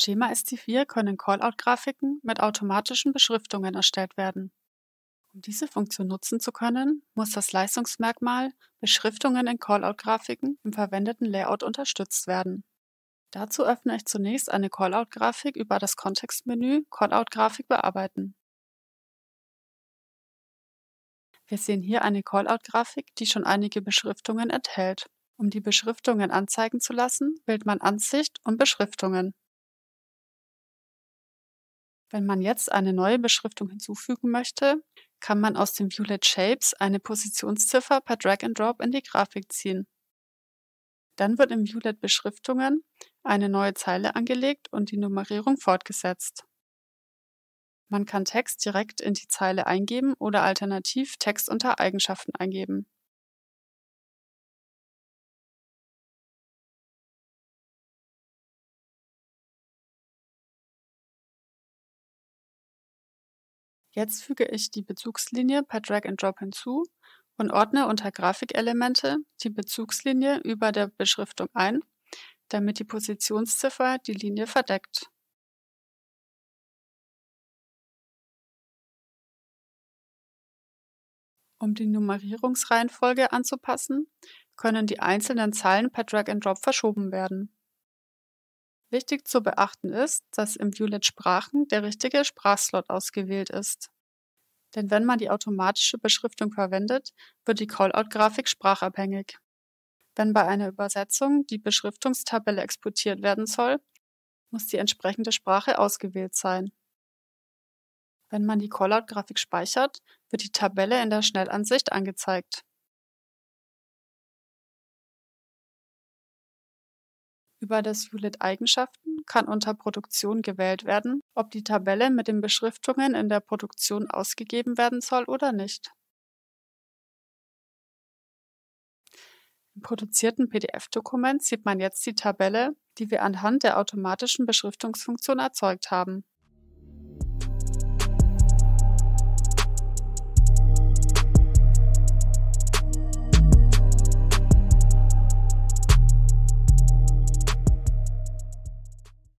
Schema ST4 können Callout-Grafiken mit automatischen Beschriftungen erstellt werden. Um diese Funktion nutzen zu können, muss das Leistungsmerkmal Beschriftungen in Callout-Grafiken im verwendeten Layout unterstützt werden. Dazu öffne ich zunächst eine Callout-Grafik über das Kontextmenü Callout-Grafik bearbeiten. Wir sehen hier eine Callout-Grafik, die schon einige Beschriftungen enthält. Um die Beschriftungen anzeigen zu lassen, wählt man Ansicht und Beschriftungen. Wenn man jetzt eine neue Beschriftung hinzufügen möchte, kann man aus den Viewlet Shapes eine Positionsziffer per Drag and Drop in die Grafik ziehen. Dann wird im Viewlet Beschriftungen eine neue Zeile angelegt und die Nummerierung fortgesetzt. Man kann Text direkt in die Zeile eingeben oder alternativ Text unter Eigenschaften eingeben. Jetzt füge ich die Bezugslinie per Drag and Drop hinzu und ordne unter Grafikelemente die Bezugslinie über der Beschriftung ein, damit die Positionsziffer die Linie verdeckt. Um die Nummerierungsreihenfolge anzupassen, können die einzelnen Zeilen per Drag and Drop verschoben werden. Wichtig zu beachten ist, dass im Viewlet Sprachen der richtige Sprachslot ausgewählt ist. Denn wenn man die automatische Beschriftung verwendet, wird die Callout-Grafik sprachabhängig. Wenn bei einer Übersetzung die Beschriftungstabelle exportiert werden soll, muss die entsprechende Sprache ausgewählt sein. Wenn man die Callout-Grafik speichert, wird die Tabelle in der Schnellansicht angezeigt. über das Unit-Eigenschaften kann unter Produktion gewählt werden, ob die Tabelle mit den Beschriftungen in der Produktion ausgegeben werden soll oder nicht. Im produzierten PDF-Dokument sieht man jetzt die Tabelle, die wir anhand der automatischen Beschriftungsfunktion erzeugt haben.